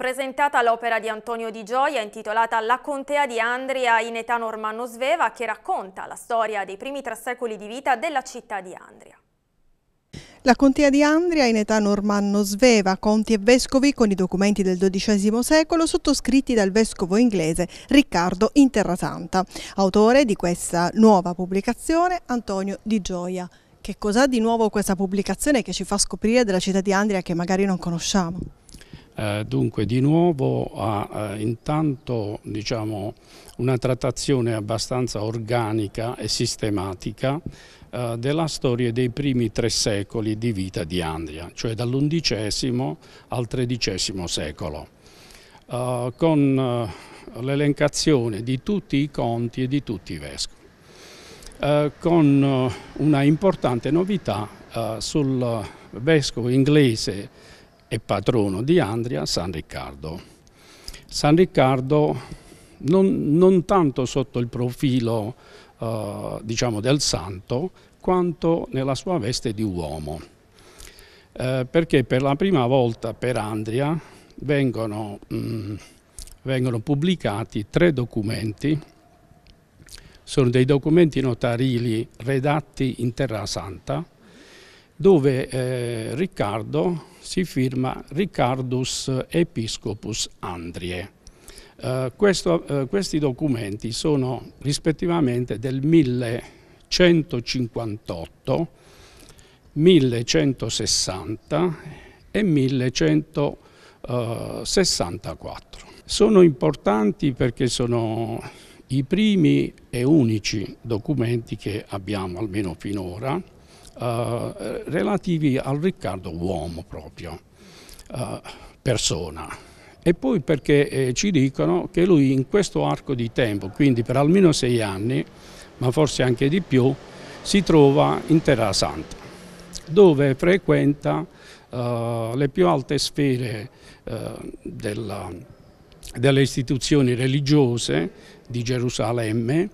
presentata l'opera di Antonio Di Gioia intitolata La contea di Andria in età normanno-sveva che racconta la storia dei primi tre secoli di vita della città di Andria. La contea di Andria in età normanno-sveva, conti e vescovi con i documenti del XII secolo sottoscritti dal vescovo inglese Riccardo in Interrasanta, autore di questa nuova pubblicazione Antonio Di Gioia. Che cos'ha di nuovo questa pubblicazione che ci fa scoprire della città di Andria che magari non conosciamo? Eh, dunque di nuovo ha eh, intanto diciamo, una trattazione abbastanza organica e sistematica eh, della storia dei primi tre secoli di vita di Andria, cioè dall'undicesimo al tredicesimo secolo, eh, con eh, l'elencazione di tutti i conti e di tutti i vescovi con una importante novità sul vescovo inglese è patrono di Andria, San Riccardo. San Riccardo non, non tanto sotto il profilo eh, diciamo del santo, quanto nella sua veste di uomo, eh, perché per la prima volta per Andria vengono, mh, mm, vengono pubblicati tre documenti sono dei documenti notarili redatti in Terra Santa dove eh, Riccardo si firma Riccardus Episcopus Andrie. Eh, questo, eh, questi documenti sono rispettivamente del 1158, 1160 e 1164. Sono importanti perché sono i primi e unici documenti che abbiamo, almeno finora, eh, relativi al Riccardo uomo proprio, eh, persona. E poi perché eh, ci dicono che lui in questo arco di tempo, quindi per almeno sei anni, ma forse anche di più, si trova in Terra Santa, dove frequenta eh, le più alte sfere eh, della, delle istituzioni religiose di Gerusalemme,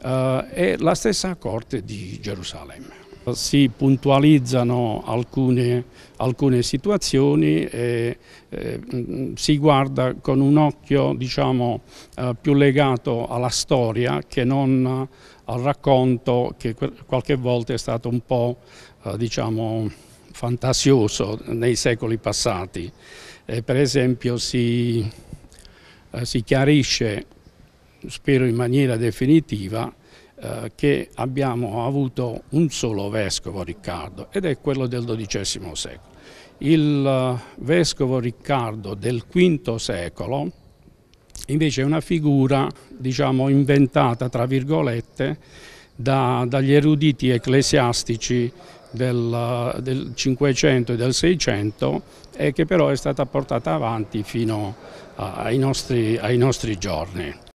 Uh, e la stessa corte di Gerusalemme. Si puntualizzano alcune, alcune situazioni e eh, mm, si guarda con un occhio diciamo, eh, più legato alla storia che non al racconto che qualche volta è stato un po' eh, diciamo, fantasioso nei secoli passati. per esempio si, eh, si chiarisce, spero in maniera definitiva, eh, che abbiamo avuto un solo vescovo Riccardo ed è quello del XII secolo. Il eh, vescovo Riccardo del V secolo invece è una figura diciamo, inventata tra virgolette da, dagli eruditi ecclesiastici del, eh, del 500 e del 600 e che però è stata portata avanti fino ai nostri, ai nostri giorni.